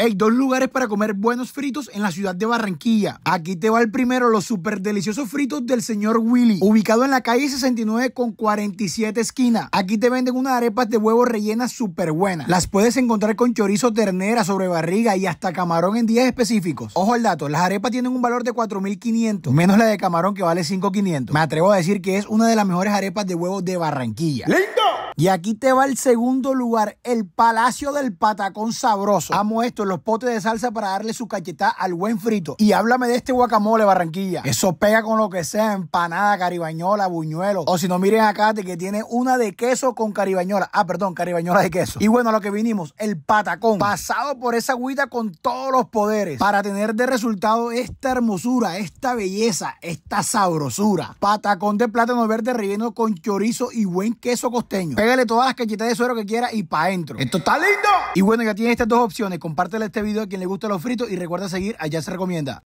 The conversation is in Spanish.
Hay dos lugares para comer buenos fritos en la ciudad de Barranquilla. Aquí te va el primero, los super deliciosos fritos del señor Willy, ubicado en la calle 69 con 47 esquinas. Aquí te venden unas arepas de huevo rellenas súper buenas. Las puedes encontrar con chorizo, ternera, sobre barriga y hasta camarón en días específicos. Ojo al dato, las arepas tienen un valor de 4.500, menos la de camarón que vale 5.500. Me atrevo a decir que es una de las mejores arepas de huevo de Barranquilla. Y aquí te va el segundo lugar, el Palacio del Patacón Sabroso. Amo esto, los potes de salsa para darle su cachetada al buen frito. Y háblame de este guacamole, Barranquilla. Eso pega con lo que sea, empanada, caribañola, buñuelo. O si no, miren acá que tiene una de queso con caribañola. Ah, perdón, caribañola de queso. Y bueno, a lo que vinimos, el patacón. Pasado por esa agüita con todos los poderes. Para tener de resultado esta hermosura, esta belleza, esta sabrosura. Patacón de plátano verde relleno con chorizo y buen queso costeño. Pégale todas las cachetadas de suero que quiera y pa' dentro. ¡Esto está lindo! Y bueno, ya tienes estas dos opciones. Compártele este video a quien le gusta los fritos y recuerda seguir Allá se recomienda.